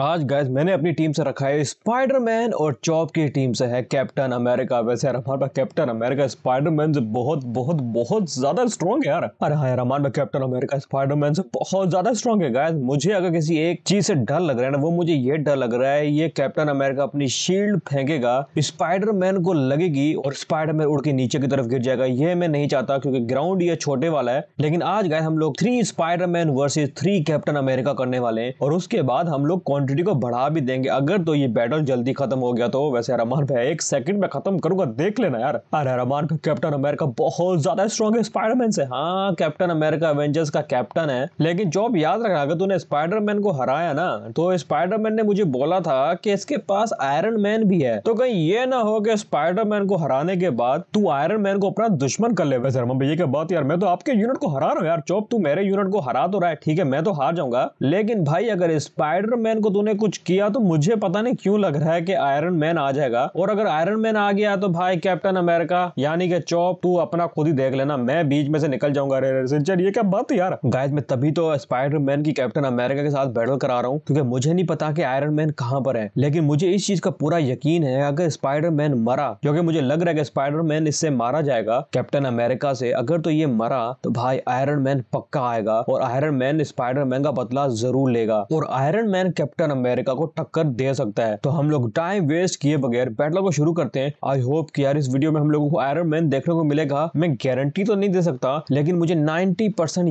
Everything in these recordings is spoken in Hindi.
आज गैस मैंने अपनी टीम से रखा है स्पाइडरमैन और चॉप की टीम से है कैप्टन अमेरिका वैसे यार हमारे पास कैप्टन अमेरिका स्पाइडरमैन से बहुत बहुत बहुत ज्यादा स्ट्रॉन्ग है यार अरे हाँ यार हमारे कैप्टन अमेरिका स्पाइडरमैन से बहुत ज्यादा स्ट्रॉन्ग है गैस मुझे अगर किसी एक चीज से डर लग रहा है ना वो मुझे ये डर लग रहा है ये कैप्टन अमेरिका अपनी शील्ड फेंकेगा स्पाइडरमैन को लगेगी और स्पाइडरमैन उड़ के नीचे की तरफ गिर जाएगा ये मैं नहीं चाहता क्योंकि ग्राउंड ये छोटे वाला है लेकिन आज गए हम लोग three Spiderman versus three Captain America करने वाले हैं और उसके बाद हम लोग क्वांटिटी को बढ़ा भी देंगे अगर तो ये बैटल जल्दी खत्म हो गया तो वैसे रमान भाई एक सेकंड में खत्म करूंगा देख लेना यार अरे रमान भाई कैप्टन अमेरिका बहुत ज्यादा स्ट्रॉन्ग है स्पाइडरमैन से हाँ कैप्टन अमेरिका एवेंजर्स का कैप्टन है लेकिन जो जॉब याद रखना अगर तूने स्पाइडरमैन को हराया ना तो स्पाइडरमैन ने मुझे बोला था कि इसके पास आयरन मैन भी है तो कहीं ये ना हो कि स्पाइडरमैन को हराने के बाद तू आयरन मैन को अपना दुश्मन कर ले वैसे रमान भैया की बात यार मैं तो आपके यूनिट को हरा रहा हूँ यार चौप तू मेरे यूनिट को हरा तो रहा है ठीक है मैं तो हार जाऊंगा लेकिन भाई अगर स्पाइडरमैन को तूने कुछ किया तो मुझे पता नहीं क्यों लग रहा है कि आयरन मैन आ जाएगा और अगर आयरन मैन आ गया तो भाई कैप्टन अमेरिका यानी कि चौप तू अपना खुद ही देख लेना मैं बीच में से निकल जाऊंगा अरे सिंचर ये क्या बात यार गाइस मैं तभी तो स्पाइडर मैन की कैप्टन अमेरिका के साथ बैटल करा रहा हूँ क्योंकि मुझे नहीं पता की आयरन मैन कहाँ पर है लेकिन मुझे इस चीज का पूरा यकीन है अगर स्पाइडर मैन मरा क्योंकि मुझे लग रहा है कि मैन इससे मारा जाएगा कैप्टन अमेरिका से अगर तो ये मरा तो भाई आयरन मैन पक्का आएगा और आयरन मैन स्पाइडर मैन का बदला जरूर लेगा और Iron Man Captain Captain America को टक्कर दे सकता है तो हम लोग टाइम वेस्ट किए बगैर बैटल को शुरू करते हैं आई होप कि यार इस वीडियो में हम लोगों को आयरन मैन देखने को मिलेगा मैं गारंटी तो नहीं दे सकता लेकिन मुझे नाइनटी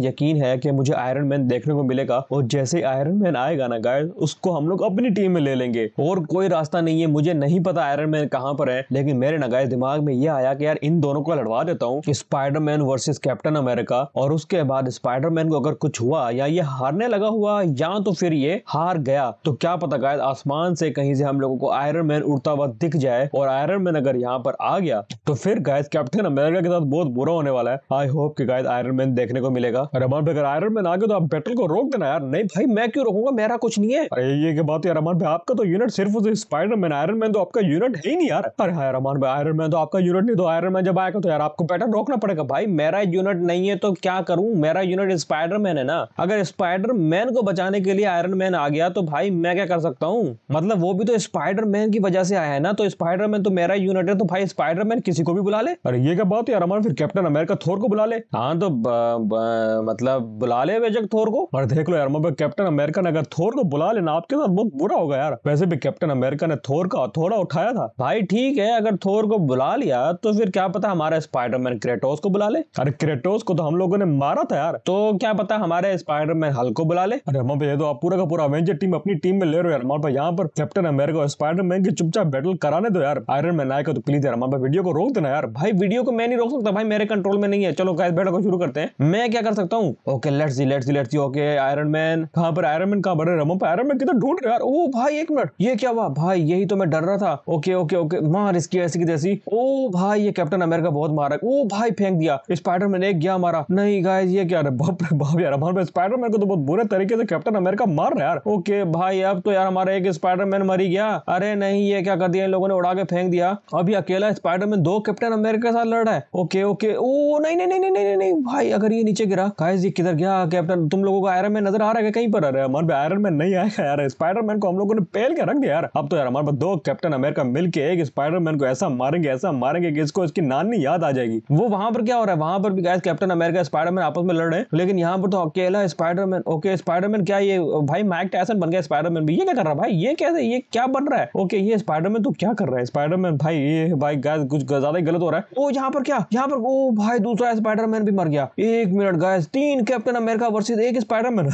यकीन है कि मुझे आयरन मैन देखने को मिलेगा और जैसे आयरन मैन आएगा ना गाय उसको हम लोग अपनी टीम में ले लेंगे और कोई रास्ता नहीं है मुझे नहीं पता आयरन मैन कहाँ पर है लेकिन मेरे ना गाय दिमाग में ये आया कि यार इन दोनों को लड़वा देता हूँ स्पाइडरमैन वर्सेस कैप्टन अमेरिका और उसके बाद स्पाइडरमैन को अगर कुछ हुआ या ये हारने लगा हुआ या तो फिर ये हार गया तो क्या पता गायद आसमान से कहीं से हम लोगों को आयरन मैन उड़ता हुआ दिख जाए और आयरन मैन अगर यहाँ पर आ गया तो फिर गायद कैप्टन अमेरिका के साथ बहुत बुरा होने वाला है आई होप की गायद आयरन मैन देखने को मिलेगा रमान भाई अगर आयरन मैन आ गया तो आप बैटल को रोक देना यार नहीं भाई मैं क्यों रोकूंगा मेरा कुछ नहीं है अरे ये की बात यार रमान भाई आपका तो यूनिट सिर्फ स्पाइडर मैन आयरन मैन तो आपका यूनिट है ही नहीं यार अरे हाँ रमान भाई आयरन मैन तो आपका यूनिट नहीं तो आयरन मैन जब आएगा तो यार आपको बैटल रोकना पड़ेगा भाई मेरा यूनिट नहीं है तो क्या करूं मेरा यूनिट स्पाइडर मैन है ना अगर स्पाइडर मैन को बचाने के लिए आयरन मैन आ गया तो भाई भाई मैं क्या कर सकता हूँ हम्म। मतलब वो भी तो स्पाइडरमैन की वजह से आया है ना तो स्पाइडरमैन तो मेरा यूनिट है तो भाई स्पाइडरमैन किसी को भी बुला ले अरे ये क्या बात है यार फिर कैप्टन अमेरिका थोर को बुला ले हाँ तो ब, ब, मतलब बुला ले बेजक थोर को और देख लो यार कैप्टन अमेरिका ने अगर थोर को बुला लेना आपके साथ बहुत बुरा होगा यार वैसे भी कैप्टन अमेरिका ने थोर का थोड़ा उठाया था भाई ठीक है अगर थोर को बुला लिया तो फिर क्या पता हमारा स्पाइडरमैन क्रेटोस को बुला ले अरे क्रेटोस को तो हम लोगों ने मारा था यार तो क्या पता हमारे स्पाइडरमैन हल को बुला ले अरे ये तो आप पूरा का पूरा अवेंजर टीम अपनी टीम में ले रहे हो यार हमारे पास यहाँ पर कैप्टन अमेरिका और स्पाइडर मैन की चुपचाप बैटल कराने दो यार आयरन मैन आएगा तो प्लीज यार हमारे पास वीडियो को रोक देना यार भाई वीडियो को मैं नहीं रोक सकता भाई मेरे कंट्रोल में नहीं है चलो गाइस बैटल को शुरू करते हैं मैं क्या कर सकता हूँ okay let's G let's G let's G okay Iron Man कहाँ पर आयरन मैन कहां बड़े रमो पर आयरन मैन कितना ढूंढ रहे यार ओ भाई एक मिनट ये क्या हुआ भाई यही तो मैं डर रहा था ओके ओके ओके मार इसकी ऐसी की जैसी ओ भाई ये कैप्टन अमेरिका बहुत मारा ओ भाई फेंक दिया स्पाइडर मैन एक गया मारा नहीं गाइस ये क्या बाप रे बाप यार हमारे स्पाइडरमैन को तो बहुत बुरे तरीके से कैप्टन अमेरिका मार रहा है यार ओके भाई भाई अब तो यार हमारा एक स्पाइडरमैन मर ही गया अरे नहीं ये क्या कर दिया इन लोगों ने उड़ा के फेंक दिया अभी अकेला स्पाइडरमैन दो कैप्टन अमेरिका के साथ लड़ रहा है ओके ओके ओ नहीं नहीं नहीं नहीं नहीं भाई अगर ये नीचे गिरा गाइस ये किधर गया कैप्टन तुम लोगों को आयरन मैन नजर आ रहा है कहीं पर अरे हमारे आयरन मैन नहीं आएगा यार स्पाइडरमैन को हम लोगों ने पहल के रख दिया यार अब तो यार हमारे पास दो कैप्टन अमेरिका मिलके एक स्पाइडरमैन को ऐसा मारेंगे ऐसा मारेंगे कि इसको इसकी नानी याद आ जाएगी वो वहां पर क्या हो रहा है वहां पर भी गाइस कैप्टन अमेरिका स्पाइडरमैन आपस में लड़ रहे हैं लेकिन यहाँ पर तो अकेला स्पाइडरमैन ओके स्पाइडरमैन क्या ये भाई माइक टाइसन बन गया स्पाइडरमैन भी ये क्या कर रहा है भाई ये कैसे ये क्या बन रहा है ओके ये स्पाइडरमैन तो क्या कर रहा है स्पाइडरमैन भाई ये भाई गैस कुछ ज्यादा ही गलत हो रहा है ओ यहाँ पर क्या यहाँ पर ओ भाई दूसरा स्पाइडरमैन भी मर गया एक मिनट गैस तीन कैप्टन अमेरिका वर्सेज एक स्पाइडरमैन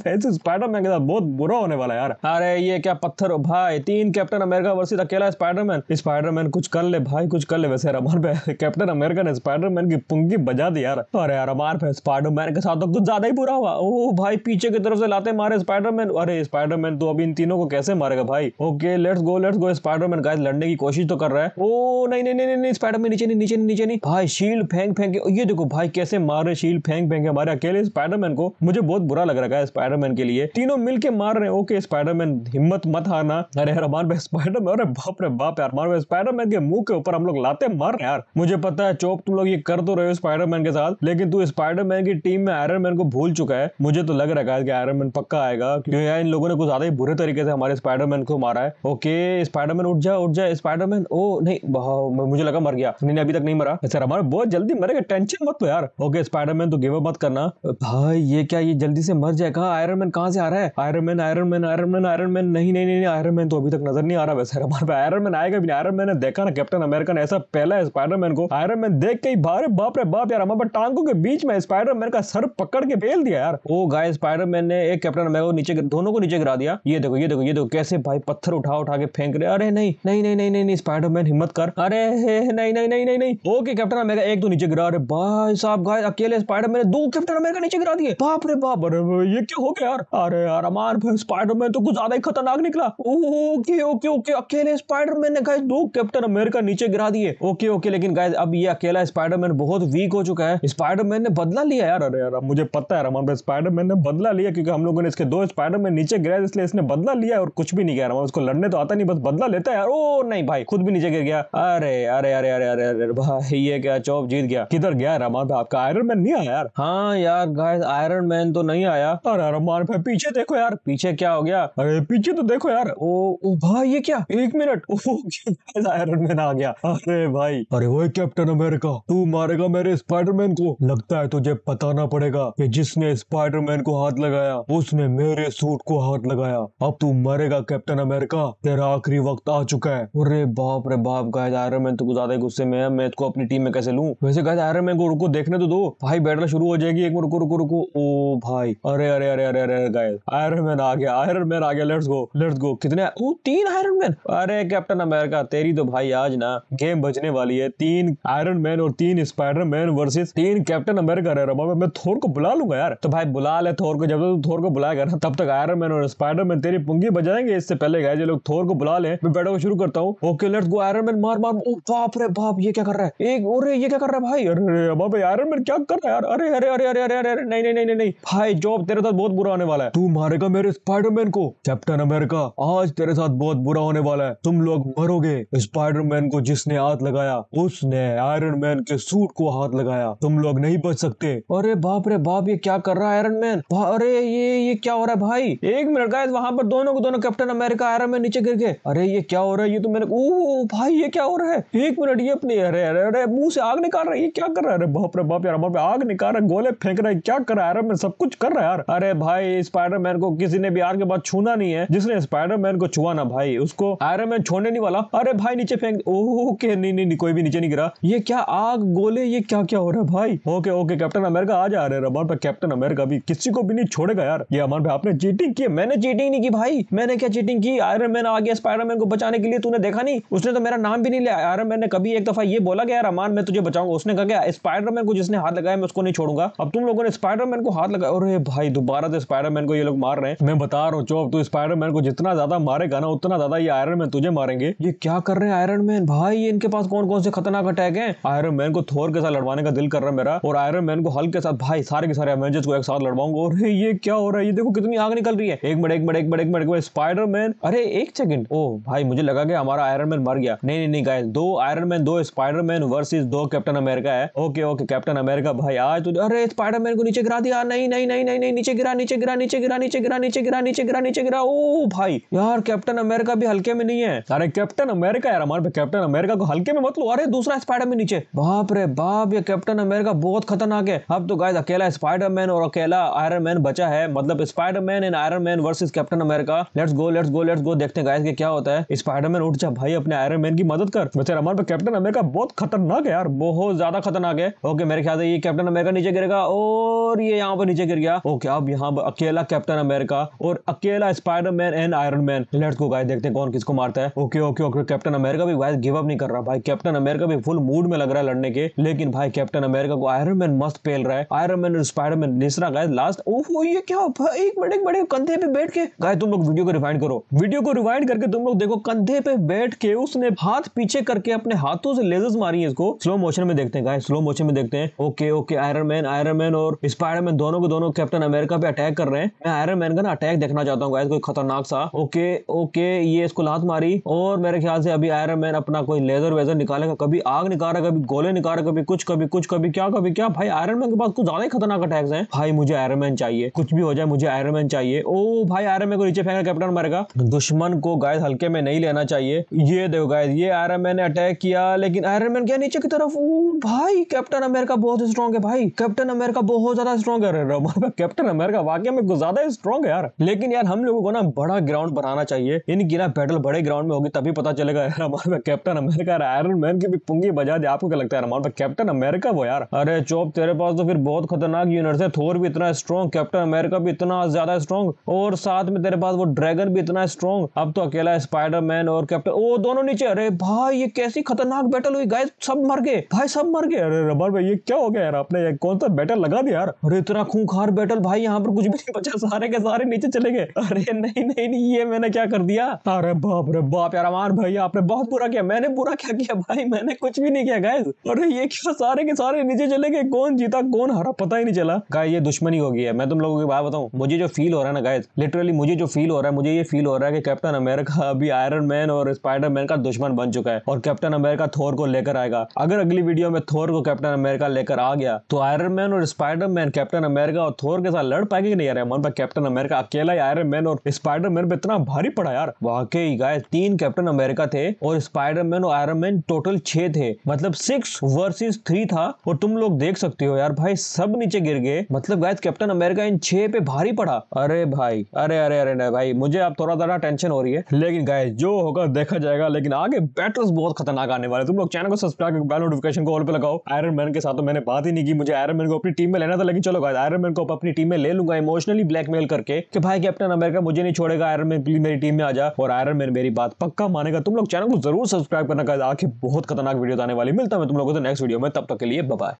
फैंस स्पाइडरमैन के साथ बहुत बुरा होने वाला यार अरे ये क्या पत्थर भाई तीन कैप्टन अमेरिका वर्सेज अकेला स्पाइडरमैन स्पाइडरमैन कुछ कर ले भाई कुछ कर ले वैसे रमान कैप्टन अमेरिका ने स्पाइडरमैन की पुंगी बजा दी यार अरे यार रमान पे स्पाइडरमैन के साथ तो कुछ ज्यादा ही बुरा हुआ ओ भाई पीछे की तरफ से लाते मारे स्पाइडरमैन अरे स्पाइडरमैन तो अभी इन तीनों को कैसे मारेगा भाई okay let's go let's go Spiderman guys लड़ने की कोशिश तो कर रहा है ओ oh, नहीं नहीं नहीं नहीं स्पाइडरमैन नीचे नहीं नीचे नहीं नीचे नहीं भाई शील्ड फेंक फेंक ये देखो भाई कैसे मार रहे शील्ड फेंक फेंक हमारे अकेले स्पाइडरमैन को मुझे बहुत बुरा लग रहा है स्पाइडरमैन के लिए तीनों मिलके मार रहे हैं ओके स्पाइडरमैन हिम्मत मत हारना अरे अरमान भाई स्पाइडरमैन अरे बाप रे बाप यार मारो स्पाइडरमैन के मुंह के ऊपर हम लोग लाते मार रहे यार मुझे पता है चौप तुम लोग ये कर तो रहे हो स्पाइडरमैन के साथ लेकिन तू स्पाइडरमैन की टीम में आयरन मैन को भूल चुका है मुझे तो लग रहा है कि आयरन मैन पक्का आएगा क्यों यार इन लोग लोगों ने कुछ ज्यादा ही बुरे तरीके से हमारे स्पाइडरमैन को मारा है ओके स्पाइडरमैन उठ जा उठ जा स्पाइडरमैन ओ नहीं मुझे लगा मर गया नहीं अभी तक नहीं मरा सर अच्छा, हमारे बहुत जल्दी मरेगा टेंशन मत तो यार ओके स्पाइडरमैन तो गिव अप मत करना भाई ये क्या ये जल्दी से मर जाएगा आयरन मैन कहाँ से आ रहा है Iron Man Iron Man Iron Man Iron Man नहीं नहीं नहीं आयरन मैन तो अभी तक नजर नहीं आ रहा वैसे हमारे पे आयरन मैन आएगा भी आयरन मैन ने देखा ना कैप्टन अमेरिका ने ऐसा पहला है स्पाइडरमैन को आयरन मैन देख के ही बाहर बाप रे बाप यार हमारे टांगों के बीच में स्पाइडरमैन का सर पकड़ के फेल दिया यार ओ गाय स्पाइडरमैन ने एक कैप्टन अमेरिका को नीचे दोनों को नीचे गिरा दिया ये देखो ये देखो ये देखो कैसे भाई पत्थर उठा उठा के फेंक रहे अरे नहीं नहीं नहीं नहीं नहीं, नहीं स्पाइडरमैन हिम्मत कर अरे नहीं नहीं नहीं नहीं नहीं ओके कैप्टन अमेरिका एक तो नीचे गिरा अरे भाई साहब गाय अकेले स्पाइडरमैन ने दो कैप्टन अमेरिका नीचे गिरा दिए बाप रे बाप अरे ये क्यों हो गया यार अरे यार अमार भाई स्पाइडरमैन तो कुछ ज्यादा ही खतरनाक निकला ओके ओके ओके अकेले स्पाइडरमैन ने गाय दो कैप्टन अमेरिका नीचे गिरा दिए ओके ओके लेकिन गाय अब ये अकेला स्पाइडरमैन बहुत वीक हो चुका है स्पाइडरमैन ने बदला लिया यार अरे यार मुझे पता है अमार भाई स्पाइडरमैन ने बदला लिया क्योंकि हम लोगों ने इसके दो स्पाइडरमैन नीचे गिरा इसलिए इसने बदला लिया और कुछ भी नहीं कह रहा मैं उसको लड़ने तो आता नहीं बस बदला लेता है ओ नहीं भाई खुद भी नीचे गिर गया अरे अरे अरे अरे अरे अरे भाई ये क्या चौप जीत गया किधर गया रमान भाई आपका आयरन मैन नहीं आया यार हाँ यार गाइस आयरन मैन तो नहीं आया अरे रमान भाई पीछे देखो यार पीछे क्या हो गया अरे पीछे तो देखो यार ओ ओ भाई ये क्या एक मिनट आयरन मैन आ गया अरे भाई अरे वो कैप्टन अमेरिका तू मारेगा मेरे स्पाइडरमैन को लगता है तुझे पता ना पड़ेगा कि जिसने स्पाइडरमैन को हाथ लगाया उसने मेरे सूट को हाथ हाथ लगाया अब तू मरेगा कैप्टन अमेरिका तेरा आखिरी वक्त आ चुका है अरे बाप रे बाप गाय आयरन मैन तो कुछ ज्यादा गुस्से में है मैं इसको अपनी टीम में कैसे लू वैसे गाय आयरन मैन को रुको देखने तो दो भाई बैटल शुरू हो जाएगी एक रुको रुको रुको ओ भाई अरे अरे अरे अरे अरे गाय आयरन मैन आ गया आयरन मैन आ गया लेट्स गो लेट्स गो कितने ओ तीन आयरन मैन अरे कैप्टन अमेरिका तेरी तो भाई आज ना गेम बचने वाली है तीन आयरन मैन और तीन स्पाइडर मैन वर्सेस तीन कैप्टन अमेरिका रह रहा मैं थोर को बुला लूंगा यार तो भाई बुला ले थोर को जब तक थोर को बुलाएगा ना तब तक आयरन मैन और और स्पाइडरमैन तेरी पुंगी बजाएंगे इससे पहले गए जो लोग थोर को बुला ले मैं बैठा शुरू करता हूँ okay let's go Iron Man मार मार ओ oh, बाप रे बाप ये क्या कर रहा है एक और ये क्या कर रहा है भाई अरे बाप आयरन मैन क्या कर रहा है यार अरे अरे अरे अरे अरे अरे नहीं नहीं नहीं नहीं भाई जॉब तेरे साथ बहुत बुरा होने वाला है तू मारेगा मेरे स्पाइडरमैन को कैप्टन अमेरिका आज तेरे साथ बहुत बुरा होने वाला है तुम लोग मरोगे स्पाइडरमैन को जिसने हाथ लगाया उसने आयरन मैन के सूट को हाथ लगाया तुम लोग नहीं बच सकते अरे बाप रे बाप ये क्या कर रहा है आयरन मैन अरे ये ये क्या हो रहा है भाई एक मिनट गाइस वहां पर दोनों को दोनों कैप्टन अमेरिका आयरन मैन नीचे गिर गए अरे ये क्या हो रहा है ये तो मैंने ओ भाई ये क्या हो रहा है एक मिनट ये अपने अरे अरे अरे मुंह से आग निकाल रहा है ये क्या कर रहा है अरे बाप रे बाप यार हमारे आग निकाल रहा है गोले फेंक रहा है क्या कर रहा है आयरन मैन सब कुछ कर रहा है यार अरे भाई स्पाइडरमैन को किसी ने भी आग के बाद छूना नहीं है जिसने स्पाइडरमैन को छुआ ना भाई उसको आयरन मैन छोड़ने नहीं वाला अरे भाई नीचे फेंक ओके नहीं नहीं कोई भी नीचे नहीं गिरा ये क्या आग गोले ये क्या क्या हो रहा है भाई ओके ओके कैप्टन अमेरिका आ जा रहे रबर पर कैप्टन अमेरिका भी किसी को भी नहीं छोड़ेगा यार ये हमारे आपने चीटिंग की मैंने चीटिंग नहीं की भाई मैंने क्या चीटिंग की आयरन मैन आ गया मैन को बचाने के लिए तूने देखा नहीं उसने तो मेरा नाम भी नहीं लिया आयरन मैन ने कभी एक दफा ये बोला गया अमान मैं तुझे बचाऊंगा उसने कहा गया स्पाइडर मैन को जिसने हाथ लगाया मैं उसको नहीं छोड़ूंगा अब तुम लोगों ने स्पाइडर मैन को हाथ लगाया अरे भाई दोबारा से मैन को ये लोग मार रहे हैं मैं बता रहा हूँ चो अब तू मैन को जितना ज्यादा मारेगा ना उतना ज्यादा ये आयरन मैन तुझे मारेंगे ये क्या कर रहे हैं आयरन मैन भाई इनके पास कौन कौन से खतरनाक अटैक है आयरन मैन को थोर के साथ लड़वाने का दिल कर रहा है मेरा और आयरन मैन को हल्के साथ भाई सारे के सारे एवेंजर्स को एक साथ लड़वाऊंगा और ये क्या हो रहा है ये देखो कितनी आग निकल रही है एक बड़े एक बड़े एक बड़े एक स्पाइडर स्पाइडरमैन अरे एक सेकंड ओ भाई मुझे लगा कि हमारा आयरन मैन मर गया नहीं नहीं नहीं गाइस दो आयरन मैन दो स्पाइडरमैन वर्सेस दो कैप्टन अमेरिका है ओके ओके कैप्टन अमेरिका भाई आज तो अरे स्पाइडरमैन को नीचे गिरा दिया नहीं नहीं नहीं नहीं नीचे गिरा नीचे गिरा नीचे गिरा नीचे गिरा नीचे गिरा नीचे गिरा नीचे गिरा ओ भाई यार कैप्टन अमेरिका भी हल्के में नहीं है अरे कैप्टन अमेरिका यार हमारे कैप्टन अमेरिका को हल्के में मतलब अरे दूसरा स्पाइडरमैन नीचे बाप रे बाप ये कैप्टन अमेरिका बहुत खतरनाक है अब तो गाइस अकेला स्पाइडरमैन और अकेला आयरन मैन बचा है मतलब Spiderman and Iron Spiderman versus Captain America let's go let's go let's go देखते हैं कि क्या होता है स्पाइडरमैन उठ जा भाई अपने आयरन मैन की मदद कर वैसे रमन पर कैप्टन अमेरिका बहुत खतरनाक है यार बहुत ज्यादा खतरनाक है ओके मेरे ख्याल से ये कैप्टन अमेरिका नीचे गिरेगा और ये यहाँ पर नीचे गिर गया ओके अब यहाँ पर अकेला कैप्टन अमेरिका और अकेला Spiderman and Iron Man let's go guys देखते हैं कौन किसको मारता है okay okay okay Captain America भी गाइस गिव अप नहीं कर रहा भाई कैप्टन अमेरिका भी फुल मूड में लग रहा है लड़ने के लेकिन भाई कैप्टन अमेरिका को आयरन मैन मस्त पेल रहा है आयरन मैन और स्पाइडरमैन निसरा गाइस लास्ट ओह ये क्या भाई एक बड़े बड़े कंधे पे बैठ के गाय तुम लोग वीडियो को रिवाइंड करो वीडियो को रिवाइंड करके तुम लोग देखो कंधे पे बैठ के उसने हाथ पीछे करके अपने हाथों से लेजर्स मारी है इसको स्लो मोशन में देखते हैं गाय स्लो मोशन में देखते हैं okay okay Iron Man Iron Man और स्पायर मैन दोनों को दोनों कैप्टन अमेरिका पे अटैक कर रहे हैं मैं आयरन मैन का ना अटैक देखना चाहता हूँ गाय कोई खतरनाक सा ओके ओके ये इसको लात मारी और मेरे ख्याल से अभी आयरन मैन अपना कोई लेजर वेजर निकालेगा कभी आग निकाल रहा कभी गोले निकाल रहा कभी कुछ कभी कुछ कभी क्या कभी क्या भाई आयरन मैन के पास कुछ ज्यादा ही खतरनाक अटैक्स है भाई मुझे आयरन मैन चाहिए कुछ भी हो जाए मुझे आयरन मैन चाहिए ओ oh, भाई आर एम को नीचे फेंका कैप्टन अमेरिका दुश्मन को गाय हल्के में नहीं लेना चाहिए ये देखो गाय ये आयरन मैन ने अटैक किया लेकिन आयरन मैन क्या नीचे की तरफ ओ भाई कैप्टन अमेरिका बहुत स्ट्रॉग है भाई कैप्टन अमेरिका बहुत ज्यादा स्ट्रॉग है कैप्टन अमेरिका वाकई में ज्यादा स्ट्रॉग है यार लेकिन यार हम लोगों को ना बड़ा ग्राउंड बनाना चाहिए इनकी ना बैटल बड़े ग्राउंड में होगी तभी पता चलेगा यार हमारे कैप्टन अमेरिका आयरन मैन की भी पुंगी बजा दे आपको क्या लगता है हमारे कैप्टन अमेरिका वो यार अरे चौप तेरे पास तो फिर बहुत खतरनाक यूनिट है थोर भी इतना स्ट्रॉन्ग कैप्टन अमेरिका भी इतना ज्यादा स्ट्रॉन्ग ओ और साथ में तेरे पास वो ड्रैगन भी इतना स्ट्रॉन्ग अब तो अकेला स्पाइडरमैन और कैप्टन ओ दोनों नीचे अरे भाई ये कैसी खतरनाक बैटल हुई गाय सब मर गए भाई सब मर गए अरे रबर भाई ये क्या हो गया यार आपने कौन सा बैटल लगा दिया यार अरे इतना खूंखार बैटल भाई यहाँ पर कुछ भी नहीं बचा सारे के सारे नीचे चले गए अरे नहीं नहीं नहीं ये मैंने क्या कर दिया अरे बाप रे बाप यार अमार भाई आपने बहुत बुरा किया मैंने बुरा क्या किया भाई मैंने कुछ भी नहीं किया गाय अरे ये क्या सारे के सारे नीचे चले गए कौन जीता कौन हरा पता ही नहीं चला गाय ये दुश्मनी हो गई है मैं तुम लोगों की बात बताऊँ मुझे जो फील हो रहा है ना गाय लिटरली मुझे जो फील हो रहा है मुझे ये फील हो रहा है कि कैप्टन अमेरिका अभी आयरन मैन और स्पाइडर मैन का दुश्मन बन चुका है और कैप्टन अमेरिका थोर को लेकर आएगा अगर अगली वीडियो में थोर को कैप्टन अमेरिका लेकर आ गया तो आयरन मैन और स्पाइडर मैन कैप्टन अमेरिका और थोर के साथ लड़ पाएगी नहीं यार मन पर कैप्टन अमेरिका अकेला आयरन मैन और स्पाइडर मैन पर इतना भारी पड़ा यार वाकई गाय तीन कैप्टन अमेरिका थे और स्पाइडर मैन और आयरन मैन टोटल छह थे मतलब सिक्स वर्सेस थ्री था और तुम लोग देख सकते हो यार भाई सब नीचे गिर गए मतलब गाय कैप्टन अमेरिका इन छह पे भारी पड़ा अरे भाई भाई अरे अरे अरे नहीं भाई मुझे अब थोड़ा थोड़ा टेंशन हो रही है लेकिन गाय जो होगा देखा जाएगा लेकिन आगे बैटल्स बहुत खतरनाक आने वाले तुम लोग चैनल को सब्सक्राइब करके बेल नोटिफिकेशन को ऑल पे लगाओ आयरन मैन के साथ तो मैंने बात ही नहीं की मुझे आयरन मैन को अपनी टीम में लेना था लेकिन चलो गाय आयरन मैन को अपनी टीम में ले लूंगा इमोशनली ब्लैकमेल करके कि भाई कैप्टन अमेरिका मुझे नहीं छोड़ेगा आयरन मैन प्लीज मेरी टीम में आ जा और आयरन मैन मेरी बात पक्का मानेगा तुम लोग चैनल को जरूर सब्सक्राइब करना आखिर बहुत खतरनाक वीडियो आने वाली मिलता है तुम लोगों को नेक्स्ट वीडियो में तब तक के लिए बाय